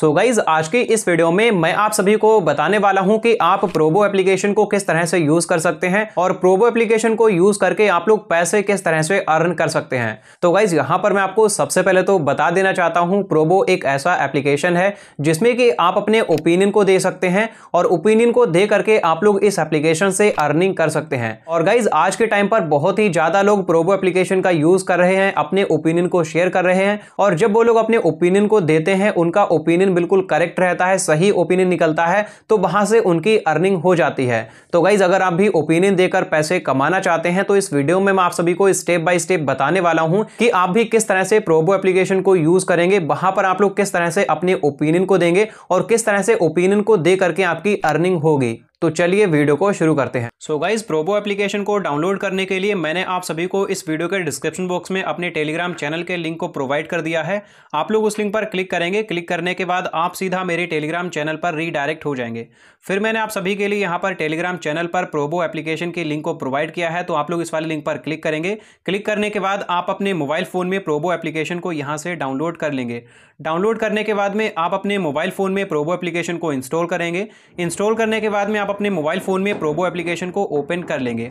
सो so guys आज के इस वीडियो में मैं आप सभी को बताने वाला हूं कि आप प्रोबो एप्लीकेशन को किस तरह से यूज कर सकते हैं और प्रोबो एप्लीकेशन को यूज करके आप लोग पैसे किस तरह से अर्न कर सकते हैं तो गाइज यहां पर मैं आपको सबसे पहले तो बता देना चाहता हूं प्रोबो एक ऐसा एप्लीकेशन है जिसमें कि आप अपने ओपिनियन को दे सकते हैं और ओपिनियन को दे करके आप लोग इस एप्लीकेशन से अर्निंग कर सकते हैं और गाइज आज के टाइम पर बहुत ही ज्यादा लोग प्रोबो एप्लीकेशन का यूज कर रहे हैं अपने ओपिनियन को शेयर कर रहे हैं और जब वो लोग अपने ओपिनियन को देते हैं उनका ओपिनियन ओपिनियन बिल्कुल करेक्ट रहता है सही ओपिनियन निकलता है तो वहां से उनकी अर्निंग हो जाती है तो गाइज अगर आप भी ओपिनियन देकर पैसे कमाना चाहते हैं तो इस वीडियो में मैं आप सभी को स्टेप बाय स्टेप बताने वाला हूं कि आप भी किस तरह से प्रोबो एप्लीकेशन को यूज करेंगे वहां पर आप लोग किस तरह से अपने ओपिनियन को देंगे और किस तरह से ओपिनियन को दे करके आपकी अर्निंग होगी तो चलिए वीडियो को शुरू करते हैं सो गाइज प्रोबो एप्लीकेशन को डाउनलोड करने के लिए मैंने आप सभी को इस वीडियो के डिस्क्रिप्शन बॉक्स में अपने टेलीग्राम चैनल के लिंक को प्रोवाइड कर दिया है आप लोग उस लिंक पर क्लिक करेंगे क्लिक करने के बाद आप सीधा मेरे टेलीग्राम चैनल पर रीडायरेक्ट हो जाएंगे फिर मैंने आप सभी के लिए यहाँ पर टेलीग्राम चैनल पर प्रोबो एप्लीकेशन के लिंक को प्रोवाइड किया है तो आप लोग इस वाले लिंक पर क्लिक करेंगे क्लिक करने के बाद आप अपने मोबाइल फ़ोन में प्रोबो एप्लीकेशन को यहाँ से डाउनलोड कर लेंगे डाउनलोड करने के बाद में आप अपने मोबाइल फ़ोन में प्रोबो एप्लीकेशन को इंस्टॉल करेंगे इंस्टॉल करने के बाद में आप अपने मोबाइल फ़ोन में प्रोबो एप्लीकेशन को ओपन कर लेंगे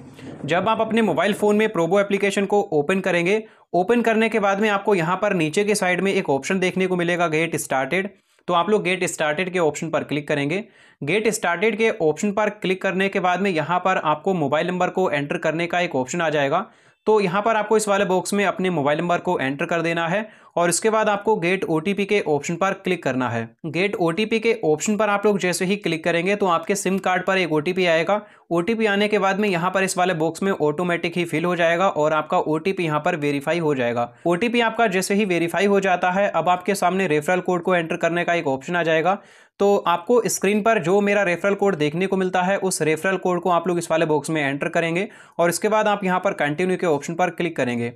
जब आप अपने मोबाइल फ़ोन में प्रोबो एप्लीकेशन को ओपन करेंगे ओपन करने के बाद में आपको यहाँ पर नीचे के साइड में एक ऑप्शन देखने को मिलेगा गेट स्टार्टेड तो आप लोग गेट स्टार्टेड के ऑप्शन पर क्लिक करेंगे गेट स्टार्टेड के ऑप्शन पर क्लिक करने के बाद में यहाँ पर आपको मोबाइल नंबर को एंटर करने का एक ऑप्शन आ जाएगा तो यहाँ पर आपको इस वाले बॉक्स में अपने मोबाइल नंबर को एंटर कर देना है और इसके बाद आपको गेट ओ के ऑप्शन पर क्लिक करना है गेट ओ के ऑप्शन पर आप लोग जैसे ही क्लिक करेंगे तो आपके सिम कार्ड पर एक ओ आएगा ओ आने के बाद में यहाँ पर इस वाले बॉक्स में ऑटोमेटिक ही फिल हो जाएगा और आपका ओ टी यहाँ पर वेरीफाई हो जाएगा ओ आपका जैसे ही वेरीफाई हो जाता है अब आपके सामने रेफरल कोड को एंटर करने का एक ऑप्शन आ जाएगा तो आपको स्क्रीन पर जो मेरा रेफरल कोड देखने को मिलता है उस रेफरल कोड को आप लोग इस वाले बॉक्स में एंटर करेंगे और इसके बाद आप यहाँ पर कंटिन्यू के ऑप्शन पर क्लिक करेंगे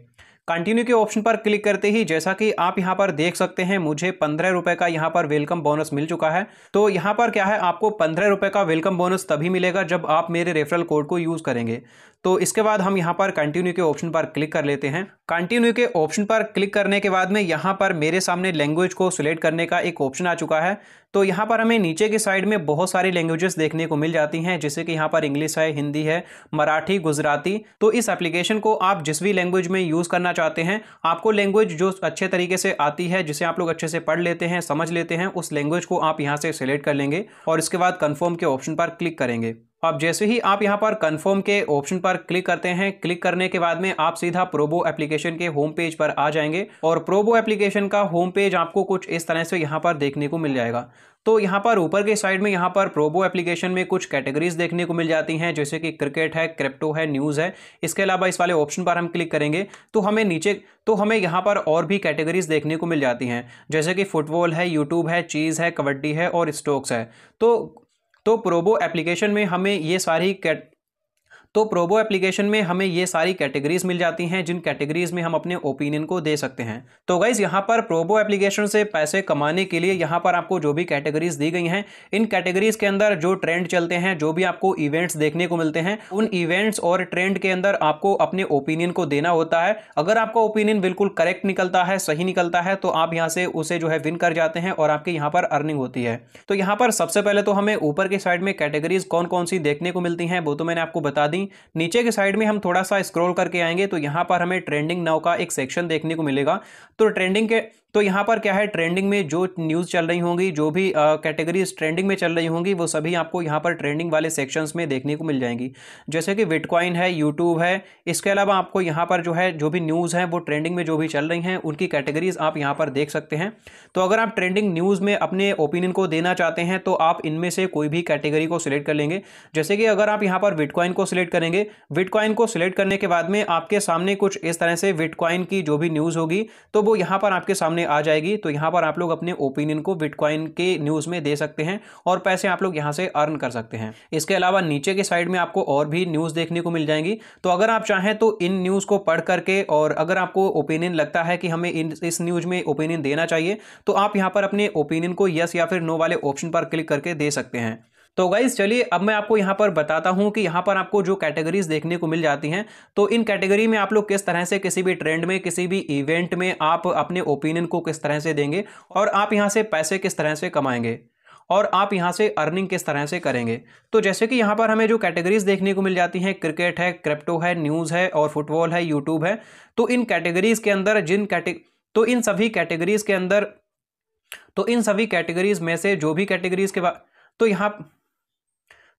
कंटिन्यू के ऑप्शन पर क्लिक करते ही जैसा कि आप यहां पर देख सकते हैं मुझे पंद्रह रुपए का यहां पर वेलकम बोनस मिल चुका है तो यहां पर क्या है आपको पंद्रह रुपए का वेलकम बोनस तभी मिलेगा जब आप मेरे रेफरल कोड को यूज़ करेंगे तो इसके बाद हम यहां पर कंटिन्यू के ऑप्शन पर क्लिक कर लेते हैं कंटिन्यू के ऑप्शन पर क्लिक करने के बाद में यहाँ पर मेरे सामने लैंग्वेज को सिलेक्ट करने का एक ऑप्शन आ चुका है तो यहाँ पर हमें नीचे के साइड में बहुत सारी लैंग्वेजेस देखने को मिल जाती हैं जैसे कि यहाँ पर इंग्लिश है हिंदी है मराठी गुजराती तो इस एप्लीकेशन को आप जिस भी लैंग्वेज में यूज़ करना चाहते हैं आपको लैंग्वेज जो अच्छे तरीके से आती है जिसे आप लोग अच्छे से पढ़ लेते हैं समझ लेते हैं उस लैंग्वेज को आप यहाँ से सिलेक्ट कर लेंगे और इसके बाद कन्फर्म के ऑप्शन पर क्लिक करेंगे अब जैसे ही आप यहाँ पर कन्फर्म के ऑप्शन पर क्लिक करते हैं क्लिक करने के बाद में आप सीधा प्रोबो एप्लीकेशन के होम पेज पर आ जाएंगे और प्रोबो एप्लीकेशन का होम पेज आपको कुछ इस तरह से यहाँ पर देखने को मिल जाएगा तो यहाँ पर ऊपर के साइड में यहाँ पर प्रोबो एप्लीकेशन में कुछ कैटेगरीज देखने को मिल जाती हैं जैसे कि क्रिकेट है क्रिप्टो है न्यूज़ है इसके अलावा इस वाले ऑप्शन पर हम क्लिक करेंगे तो हमें नीचे तो हमें यहाँ पर और भी कैटेगरीज देखने को मिल जाती हैं जैसे कि फुटबॉल है यूट्यूब है चीज़ है कबड्डी है और स्टोक्स है तो तो प्रोबो एप्लीकेशन में हमें ये सारी तो प्रोबो एप्लीकेशन में हमें ये सारी कैटेगरीज मिल जाती हैं जिन कैटेगरीज में हम अपने ओपिनियन को दे सकते हैं तो गाइज यहाँ पर प्रोबो एप्लीकेशन से पैसे कमाने के लिए यहाँ पर आपको जो भी कैटेगरीज दी गई हैं इन कैटेगरीज के अंदर जो ट्रेंड चलते हैं जो भी आपको इवेंट्स देखने को मिलते हैं उन इवेंट्स और ट्रेंड के अंदर आपको अपने ओपिनियन को देना होता है अगर आपका ओपिनियन बिल्कुल करेक्ट निकलता है सही निकलता है तो आप यहाँ से उसे जो है विन कर जाते हैं और आपके यहाँ पर अर्निंग होती है तो यहाँ पर सबसे पहले तो हमें ऊपर के साइड में कैटेगरीज कौन कौन सी देखने को मिलती हैं वो तो मैंने आपको बता दी थी नीचे के साइड में हम थोड़ा सा स्क्रॉल करके आएंगे तो यहाँ पर हमें ट्रेंडिंग नाव का एक सेक्शन देखने को मिलेगा तो ट्रेंडिंग के तो यहाँ पर क्या है ट्रेंडिंग में जो न्यूज़ चल रही होंगी जो भी कैटेगरीज ट्रेंडिंग में चल रही होंगी वो सभी आपको यहाँ पर ट्रेंडिंग वाले सेक्शंस में देखने को मिल जाएंगी जैसे कि बिटकॉइन है यूट्यूब है इसके अलावा आपको यहाँ पर जो है जो भी न्यूज़ हैं वो ट्रेंडिंग में जो भी चल रही हैं उनकी कैटेगरीज आप यहाँ पर देख सकते हैं तो अगर आप ट्रेंडिंग न्यूज़ में अपने ओपिनियन को देना चाहते हैं तो आप इनमें से कोई भी कैटेगरी को सिलेक्ट कर लेंगे जैसे कि अगर आप यहाँ पर विटकॉइन को सिलेक्ट करेंगे विटकॉइन को सिलेक्ट करने के बाद में आपके सामने कुछ इस तरह से विटकॉइन की जो भी न्यूज़ होगी तो वो यहाँ पर आपके सामने में आ जाएगी तो यहाँ पर आप लोग अपने ओपिनियन को बिटकॉइन के न्यूज़ में दे सकते हैं और पैसे आप लोग यहाँ से अर्न कर सकते हैं इसके अलावा नीचे के साइड में आपको और भी न्यूज़ देखने को मिल जाएंगी तो अगर आप चाहें तो इन न्यूज़ को पढ़ करके और अगर आपको ओपिनियन लगता है कि हमें इन इस न्यूज़ में ओपिनियन देना चाहिए तो आप यहाँ पर अपने ओपिनियन को यस या फिर नो वाले ऑप्शन पर क्लिक करके दे सकते हैं तो गाइज चलिए अब मैं आपको यहाँ पर बताता हूँ कि यहाँ पर आपको जो कैटेगरीज देखने को मिल जाती हैं तो इन कैटेगरी में आप लोग किस तरह से किसी भी ट्रेंड में किसी भी इवेंट में आप अपने ओपिनियन को किस तरह से देंगे और आप यहाँ से पैसे किस तरह से कमाएंगे और आप यहाँ से अर्निंग किस तरह से करेंगे तो जैसे कि यहाँ पर हमें जो कैटेगरीज देखने को मिल जाती हैं क्रिकेट है क्रिप्टो है न्यूज़ है और फुटबॉल है यूट्यूब है तो इन कैटेगरीज के अंदर जिन कैटे तो इन सभी कैटेगरीज के अंदर तो इन सभी कैटेगरीज में से जो भी कैटेगरीज के बाद तो यहाँ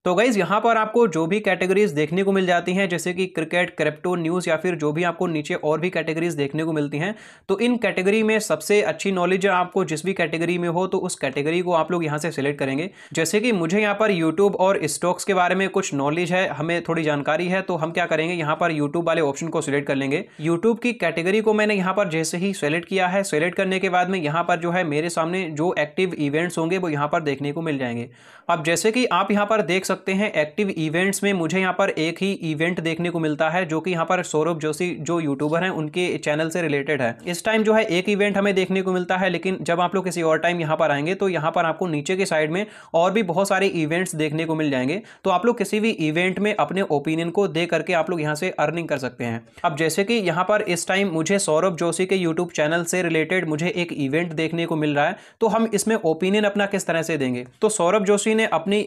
तो गाइज़ यहाँ पर आपको जो भी कैटेगरीज देखने को मिल जाती हैं जैसे कि क्रिकेट क्रिप्टो न्यूज़ या फिर जो भी आपको नीचे और भी कैटेगरीज देखने को मिलती हैं तो इन कैटेगरी में सबसे अच्छी नॉलेज आपको जिस भी कैटेगरी में हो तो उस कैटेगरी को आप लोग यहाँ से सिलेक्ट करेंगे जैसे कि मुझे यहाँ पर यूट्यूब और स्टॉक्स के बारे में कुछ नॉलेज है हमें थोड़ी जानकारी है तो हम क्या करेंगे यहाँ पर यूट्यूब वाले ऑप्शन को सिलेक्ट कर लेंगे यूट्यूब की कैटेगरी को मैंने यहाँ पर जैसे ही सिलेक्ट किया है सेलेक्ट करने के बाद में यहाँ पर जो है मेरे सामने जो एक्टिव इवेंट्स होंगे वो यहाँ पर देखने को मिल जाएंगे अब जैसे कि आप यहाँ पर देख सकते हैं एक्टिव इवेंट्स में मुझे यहाँ पर एक ही इवेंट देखने को मिलता है जो कि यहाँ पर सौरभ जोशी जो यूट्यूबर हैं उनके चैनल से रिलेटेड है इस टाइम जो है एक इवेंट हमें देखने को मिलता है लेकिन जब आप लोग किसी और टाइम यहाँ पर आएंगे तो यहाँ पर आपको नीचे के साइड में और भी बहुत सारे इवेंट्स देखने को मिल जाएंगे तो आप लोग किसी भी इवेंट में अपने ओपिनियन को दे करके आप लोग यहाँ से अर्निंग कर सकते हैं अब जैसे कि यहाँ पर इस टाइम मुझे सौरभ जोशी के यूट्यूब चैनल से रिलेटेड मुझे एक इवेंट देखने को मिल रहा है तो हम इसमें ओपिनियन अपना किस तरह से देंगे तो सौरभ जोशी ने अपनी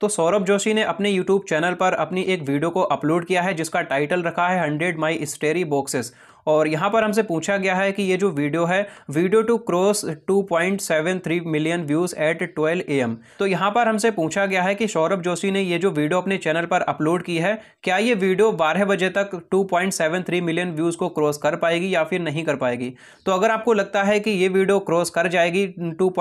तो सौरभ जोशी ने अपने यूट्यूब चैनल पर अपनी एक वीडियो को अपलोड किया है जिसका टाइटल रखा है हंड्रेड माई स्टेरी बॉक्सेस और यहाँ पर हमसे पूछा गया है कि ये जो वीडियो है video to cross 2.73 million views at 12 M तो यहाँ पर हमसे पूछा गया है कि सौरभ जोशी ने ये जो वीडियो अपने चैनल पर अपलोड की है क्या ये वीडियो बारह बजे तक 2.73 मिलियन व्यूज़ को क्रॉस कर पाएगी या फिर नहीं कर पाएगी तो अगर आपको लगता है कि ये वीडियो क्रॉस कर जाएगी टू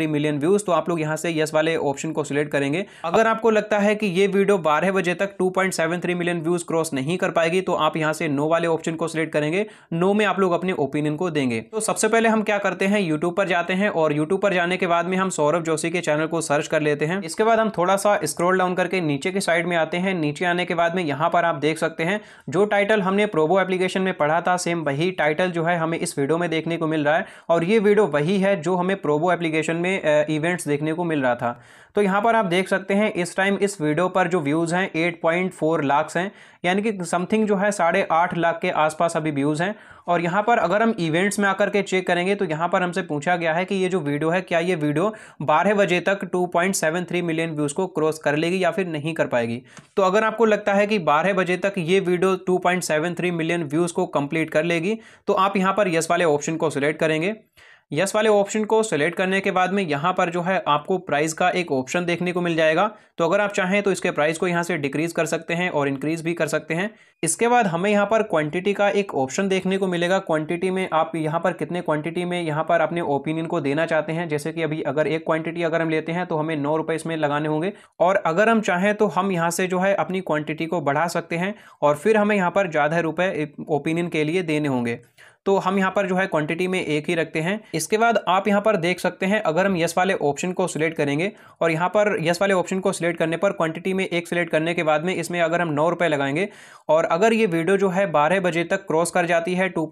मिलियन व्यूज़ तो आप लोग यहाँ से यस वाले ऑप्शन को सिलेक्ट करेंगे अगर आपको लगता है कि ये वीडियो बारह बजे तक टू मिलियन व्यूज़ क्रॉस नहीं कर पाएगी तो आप यहाँ से नो वाले ऑप्शन को सिलेक्ट करेंगे करेंगे नो में आप लोग अपने ओपिनियन को देंगे तो सबसे पहले हम क्या करते हैं यूट्यूब पर जाते हैं और यूट्यूब पर जाने के बाद में हम सौरभ जोशी के चैनल को सर्च कर लेते हैं इसके बाद हम थोड़ा सा स्क्रोल डाउन करके नीचे की साइड में आते हैं नीचे आने के बाद में यहाँ पर आप देख सकते हैं जो टाइटल हमने प्रोबो एप्लीकेशन में पढ़ा था सेम वही टाइटल जो है हमें इस वीडियो में देखने को मिल रहा है और ये वीडियो वही है जो हमें प्रोबो एप्लीकेशन में इवेंट्स देखने को मिल रहा था तो यहाँ पर आप देख सकते हैं इस टाइम इस वीडियो पर जो व्यूज़ हैं 8.4 लाख हैं यानी कि समथिंग जो है साढ़े आठ लाख के आसपास अभी व्यूज़ हैं और यहाँ पर अगर हम इवेंट्स में आकर के चेक करेंगे तो यहाँ पर हमसे पूछा गया है कि ये जो वीडियो है क्या ये वीडियो बारह बजे तक 2.73 मिलियन व्यूज़ को क्रॉस कर लेगी या फिर नहीं कर पाएगी तो अगर आपको लगता है कि बारह बजे तक ये वीडियो टू मिलियन व्यूज़ को कंप्लीट कर लेगी तो आप यहाँ पर यस वाले ऑप्शन को सिलेक्ट करेंगे यस वाले ऑप्शन को सेलेक्ट करने के बाद में यहाँ पर जो है आपको प्राइस का एक ऑप्शन देखने को मिल जाएगा तो अगर आप चाहें तो इसके प्राइस को यहाँ से डिक्रीज़ कर सकते हैं और इंक्रीज़ भी कर सकते हैं इसके बाद हमें यहाँ पर क्वांटिटी का एक ऑप्शन देखने को मिलेगा क्वांटिटी में आप यहाँ पर कितने क्वांटिटी में यहाँ पर अपने ओपिनियन को देना चाहते हैं जैसे कि अभी अगर एक क्वांटिटी अगर हम लेते हैं तो हमें नौ रुपये इसमें लगाने होंगे और अगर हम चाहें तो हम यहाँ से जो है अपनी क्वांटिटी को बढ़ा सकते हैं और फिर हमें यहाँ पर ज़्यादा रुपये ओपिनियन के लिए देने होंगे तो हम यहाँ पर जो है क्वांटिटी में एक ही रखते हैं इसके बाद आप यहाँ पर देख सकते हैं अगर हम यस वाले ऑप्शन को सिलेक्ट करेंगे और यहाँ पर यस वाले ऑप्शन को सिलेक्ट करने पर क्वांटिटी में एक सिलेक्ट करने के बाद में इसमें अगर हम नौ रुपये लगाएंगे और अगर ये वीडियो जो है बारह बजे तक क्रॉस कर जाती है टू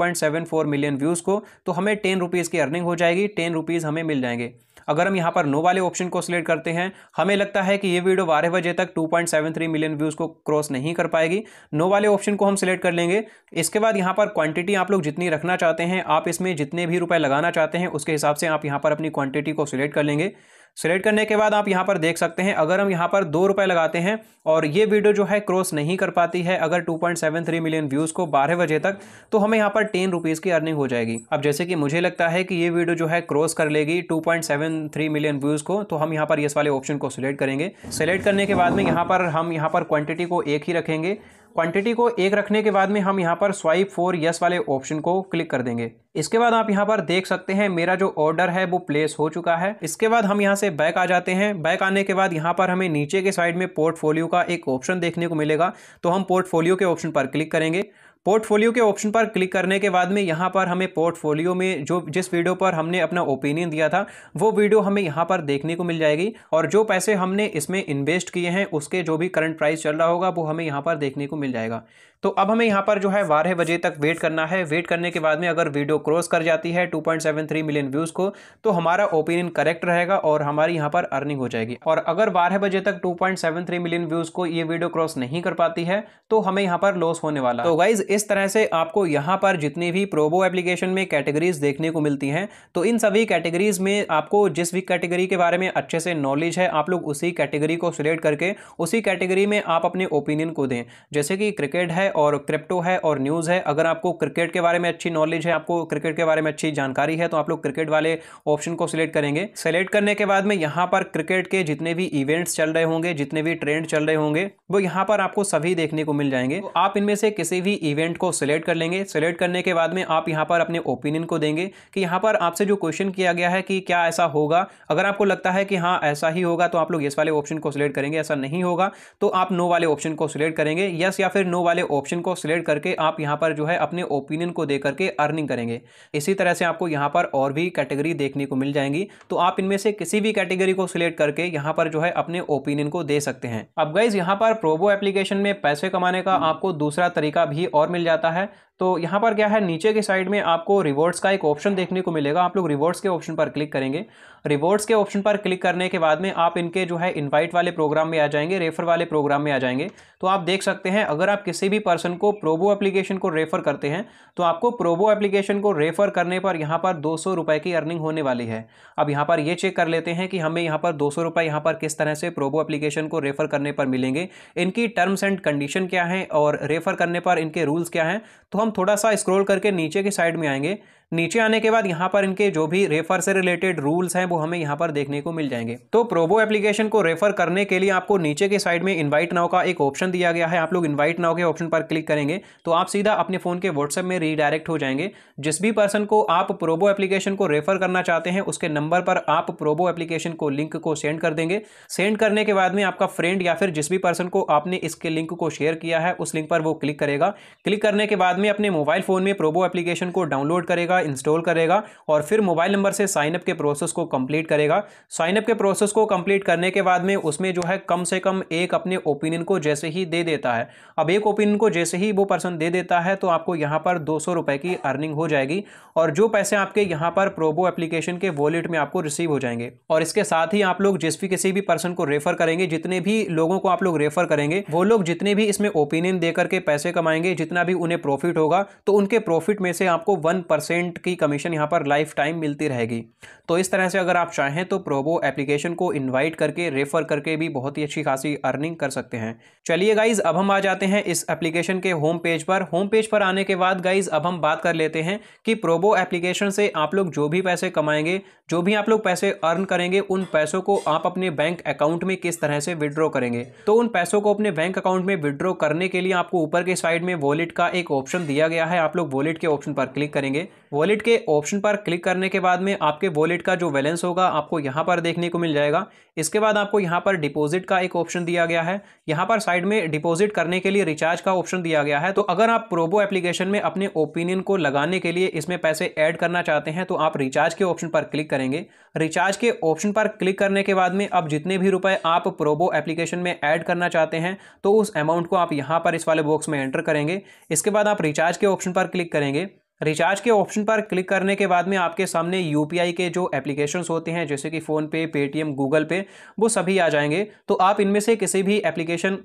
मिलियन व्यूज़ को तो हमें टेन रुपीज़ की अर्निंग हो जाएगी टेन हमें मिल जाएंगे अगर हम यहाँ पर नो वाले ऑप्शन को सिलेक्ट करते हैं हमें लगता है कि ये वीडियो बारह बजे तक 2.73 मिलियन व्यूज़ को क्रॉस नहीं कर पाएगी नो वाले ऑप्शन को हम सिलेक्ट कर लेंगे इसके बाद यहाँ पर क्वांटिटी आप लोग जितनी रखना चाहते हैं आप इसमें जितने भी रुपए लगाना चाहते हैं उसके हिसाब से आप यहाँ पर अपनी क्वांटिटी को सिलेक्ट कर लेंगे सिलेक्ट करने के बाद आप यहाँ पर देख सकते हैं अगर हम यहाँ पर दो रुपए लगाते हैं और ये वीडियो जो है क्रॉस नहीं कर पाती है अगर 2.73 मिलियन व्यूज़ को बारह बजे तक तो हमें यहाँ पर टेन रुपीज़ की अर्निंग हो जाएगी अब जैसे कि मुझे लगता है कि ये वीडियो जो है क्रॉस कर लेगी 2.73 मिलियन व्यूज़ को तो हम यहाँ पर इस वाले ऑप्शन को सिलेक्ट करेंगे सिलेक्ट करने के बाद में यहाँ पर हम यहाँ पर क्वान्टिटी को एक ही रखेंगे क्वांटिटी को एक रखने के बाद में हम यहाँ पर स्वाइप फोर यस वाले ऑप्शन को क्लिक कर देंगे इसके बाद आप यहाँ पर देख सकते हैं मेरा जो ऑर्डर है वो प्लेस हो चुका है इसके बाद हम यहाँ से बैक आ जाते हैं बैक आने के बाद यहाँ पर हमें नीचे के साइड में पोर्टफोलियो का एक ऑप्शन देखने को मिलेगा तो हम पोर्टफोलियो के ऑप्शन पर क्लिक करेंगे पोर्टफोलियो के ऑप्शन पर क्लिक करने के बाद में यहाँ पर हमें पोर्टफोलियो में जो जिस वीडियो पर हमने अपना ओपिनियन दिया था वो वीडियो हमें यहाँ पर देखने को मिल जाएगी और जो पैसे हमने इसमें इन्वेस्ट किए हैं उसके जो भी करंट प्राइस चल रहा होगा वो हमें यहाँ पर देखने को मिल जाएगा तो अब हमें यहाँ पर जो है बारह बजे तक वेट करना है वेट करने के बाद में अगर वीडियो क्रॉस कर जाती है 2.73 मिलियन व्यूज़ को तो हमारा ओपिनियन करेक्ट रहेगा और हमारी यहाँ पर अर्निंग हो जाएगी और अगर बारह बजे तक 2.73 मिलियन व्यूज़ को ये वीडियो क्रॉस नहीं कर पाती है तो हमें यहाँ पर लॉस होने वाला तो गाइज इस तरह से आपको यहाँ पर जितनी भी प्रोबो एप्लीकेशन में कैटेगरीज देखने को मिलती हैं तो इन सभी कैटेगरीज में आपको जिस भी कैटेगरी के बारे में अच्छे से नॉलेज है आप लोग उसी कैटेगरी को सिलेक्ट करके उसी कैटेगरी में आप अपने ओपिनियन को दें जैसे कि क्रिकेट है है और क्रिप्टो है और न्यूज़ है अगर आपको क्रिकेट के बारे में अच्छी नॉलेज है आपको क्रिकेट के बारे में अच्छी जानकारी है तो आप लोग क्रिकेट वाले ऑप्शन को सिलेक्ट करेंगे सेलेक्ट करने के बाद में यहाँ पर क्रिकेट के जितने भी इवेंट्स चल रहे होंगे जितने भी ट्रेंड चल रहे होंगे वो यहाँ पर आपको सभी देखने को मिल जाएंगे तो आप इनमें से किसी भी इवेंट को सिलेक्ट कर लेंगे सिलेक्ट करने के बाद में आप यहाँ पर अपने ओपिनियन को देंगे कि यहाँ पर आपसे जो क्वेश्चन किया गया है कि क्या ऐसा होगा अगर आपको लगता है कि हाँ ऐसा ही होगा तो आप लोग येस वाले ऑप्शन को सिलेक्ट करेंगे ऐसा नहीं होगा तो आप नो वाले ऑप्शन को सिलेक्ट करेंगे यस या फिर नो वाले ऑप्शन को सिलेक्ट करके आप यहाँ पर जो है अपने ओपिनियन को दे करके अर्निंग करेंगे इसी तरह से आपको यहाँ पर और भी कैटेगरी देखने को मिल जाएंगी तो आप इनमें से किसी भी कैटेगरी को सिलेक्ट करके यहाँ पर जो है अपने ओपिनियन को दे सकते हैं अब गाइज यहाँ पर प्रोबो एप्लीकेशन में पैसे कमाने का आपको दूसरा तरीका भी और मिल जाता है तो यहाँ पर क्या है नीचे के साइड में आपको रिवॉर्ड्स का एक ऑप्शन देखने को मिलेगा आप लोग रिवॉर्ड्स के ऑप्शन पर क्लिक करेंगे रिवॉर्ड्स के ऑप्शन पर क्लिक करने के बाद में आप इनके जो है इनवाइट वाले प्रोग्राम में आ जाएंगे रेफर वाले प्रोग्राम में आ जाएंगे तो आप देख सकते हैं अगर आप किसी भी पर्सन को प्रोबो एप्लीकेशन को रेफर करते हैं तो आपको प्रोबो एप्लीकेशन को रेफर करने पर यहाँ पर दो सौ की अर्निंग होने वाली है अब यहाँ पर ये चेक कर लेते हैं कि हमें यहाँ पर दो सौ पर किस तरह से प्रोबो एप्लीकेशन को रेफर करने पर मिलेंगे इनकी टर्म्स एंड कंडीशन क्या है और रेफर करने पर इनके रूल्स क्या हैं तो हम हम थोड़ा सा स्क्रॉल करके नीचे के साइड में आएंगे नीचे आने के बाद यहाँ पर इनके जो भी रेफर से रिलेटेड रूल्स हैं वो हमें यहाँ पर देखने को मिल जाएंगे तो प्रोबो एप्लीकेशन को रेफर करने के लिए आपको नीचे के साइड में इन्वाइट नाव का एक ऑप्शन दिया गया है आप लोग इन्वाइट नाव के ऑप्शन पर क्लिक करेंगे तो आप सीधा अपने फ़ोन के व्हाट्सएप में रीडायरेक्ट हो जाएंगे जिस भी पर्सन को आप प्रोबो एप्लीकेशन को रेफर करना चाहते हैं उसके नंबर पर आप प्रोबो एप्लीकेशन को लिंक को सेंड कर देंगे सेंड करने के बाद में आपका फ्रेंड या फिर जिस भी पर्सन को आपने इसके लिंक को शेयर किया है उस लिंक पर वो क्लिक करेगा क्लिक करने के बाद में अपने मोबाइल फ़ोन में प्रोबो एप्लीकेशन को डाउनलोड करेगा करेगा इंस्टॉल करेगा और फिर मोबाइल नंबर से साइनअप के प्रोसेस को कंप्लीट करेगा साइनअप के प्रोसेस को कंप्लीट करने के बाद में उसमें जो है कम से कम एक अपने ओपिनियन को जैसे ही दे देता है अब एक ओपिनियन को जैसे ही वो पर्सन दे देता है तो आपको यहाँ पर दो की अर्निंग हो जाएगी और जो पैसे आपके यहाँ पर प्रोबो एप्लीकेशन के वॉलेट में आपको रिसीव हो जाएंगे और इसके साथ ही आप लोग जिस भी किसी भी पर्सन को रेफर करेंगे जितने भी लोगों को आप लोग रेफर करेंगे वो लोग जितने भी इसमें ओपिनियन देकर के पैसे कमाएंगे जितना भी उन्हें प्रॉफिट होगा तो उनके प्रॉफिट में से आपको वन पेमेंट की कमीशन यहाँ पर लाइफ टाइम मिलती रहेगी तो इस तरह से अगर आप चाहें तो प्रोबो एप्लीकेशन को इनवाइट करके रेफर करके भी बहुत ही अच्छी खासी अर्निंग कर सकते हैं चलिए गाइज अब हम आ जाते हैं इस एप्लीकेशन के होम पेज पर होम पेज पर आने के बाद गाइज अब हम बात कर लेते हैं कि प्रोबो एप्लीकेशन से आप लोग जो भी पैसे कमाएंगे जो भी आप लोग पैसे अर्न करेंगे उन पैसों को आप अपने बैंक अकाउंट में किस तरह से विड्रॉ करेंगे तो उन पैसों को अपने बैंक अकाउंट में विड्रॉ करने के लिए आपको ऊपर के साइड में वॉलेट का एक ऑप्शन दिया गया है आप लोग वॉलेट के ऑप्शन पर क्लिक करेंगे वॉलेट के ऑप्शन पर क्लिक करने के बाद में आपके वॉलेट का जो बैलेंस होगा आपको यहाँ पर देखने को मिल जाएगा इसके बाद आपको यहाँ पर डिपॉजिट का एक ऑप्शन दिया गया है यहाँ पर साइड में डिपॉजिट करने के लिए रिचार्ज का ऑप्शन दिया गया है तो अगर आप प्रोबो एप्लीकेशन में अपने ओपिनियन को लगाने के लिए इसमें पैसे ऐड करना चाहते हैं तो आप रिचार्ज के ऑप्शन पर क्लिक करेंगे रिचार्ज के ऑप्शन पर क्लिक करने के बाद में अब जितने भी रुपए आप प्रोबो एप्लीकेशन में ऐड करना चाहते हैं तो उस अमाउंट को आप यहाँ पर इस वाले बॉक्स में एंटर करेंगे इसके बाद आप रिचार्ज के ऑप्शन पर क्लिक करेंगे रिचार्ज के ऑप्शन पर क्लिक करने के बाद में आपके सामने यूपीआई के जो एप्लीकेशन होते हैं जैसे कि फ़ोनपे पेटीएम गूगल पे वो सभी आ जाएंगे तो आप इनमें से किसी भी एप्लीकेशन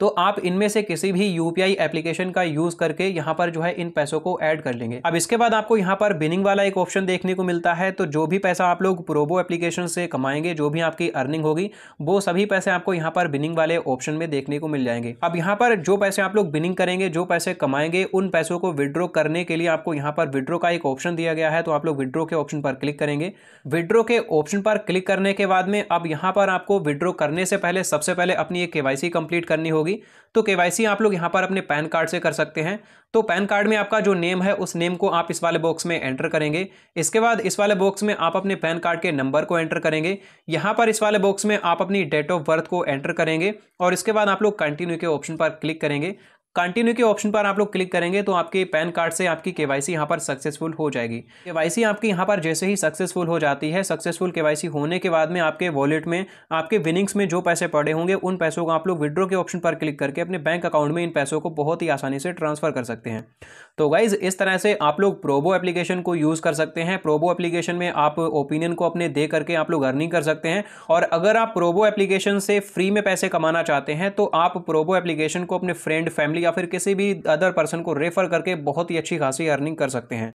तो आप इनमें से किसी भी यूपीआई एप्लीकेशन का यूज करके यहाँ पर जो है इन पैसों को ऐड कर लेंगे अब इसके बाद आपको यहाँ पर बिनिंग वाला एक ऑप्शन देखने को मिलता है तो जो भी पैसा आप लोग प्रोबो एप्लीकेशन से कमाएंगे जो भी आपकी अर्निंग होगी वो सभी पैसे आपको यहाँ पर बिनिंग वाले ऑप्शन में देखने को मिल जाएंगे अब यहाँ पर जो पैसे आप लोग बिनिंग करेंगे जो पैसे कमाएंगे उन पैसों को विड्रॉ करने के लिए आपको यहाँ पर विड्रो का एक ऑप्शन दिया गया है तो आप लोग विड्रो के ऑप्शन पर क्लिक करेंगे विड्रो के ऑप्शन पर क्लिक करने के बाद में अब यहाँ पर आपको विड्रो करने से पहले सबसे पहले अपनी एक केवाईसी कंप्लीट करनी होगी होगी तो के आप लोग यहाँ पर अपने पैन कार्ड से कर सकते हैं तो पैन कार्ड में आपका जो नेम है उस नेम को आप इस वाले बॉक्स में एंटर करेंगे इसके बाद इस वाले बॉक्स में आप अपने पैन कार्ड के नंबर को एंटर करेंगे यहाँ पर इस वाले बॉक्स में आप अपनी डेट ऑफ बर्थ को एंटर करेंगे और इसके बाद आप लोग कंटिन्यू के ऑप्शन पर क्लिक करेंगे कंटिन्यू के ऑप्शन पर आप लोग क्लिक करेंगे तो आपके पैन कार्ड से आपकी के वाई यहाँ पर सक्सेसफुल हो जाएगी के वाई आपकी यहाँ पर जैसे ही सक्सेसफुल हो जाती है सक्सेसफुल के वाई होने के बाद में आपके वॉलेट में आपके विनिंग्स में जो पैसे पड़े होंगे उन पैसों को आप लोग विड्रो के ऑप्शन पर क्लिक करके अपने बैंक अकाउंट में इन पैसों को बहुत ही आसानी से ट्रांसफर कर सकते हैं तो गाइज इस तरह से आप लोग प्रोबो एप्लीकेशन को यूज़ कर सकते हैं प्रोबो एप्लीकेशन में आप ओपिनियन को अपने दे करके आप लोग अर्निंग कर सकते हैं और अगर आप प्रोबो एप्लीकेशन से फ्री में पैसे कमाना चाहते हैं तो आप प्रोबो एप्लीकेशन को अपने फ्रेंड फैमिली या फिर किसी भी अदर पर्सन को रेफर करके बहुत ही अच्छी खासी अर्निंग कर सकते हैं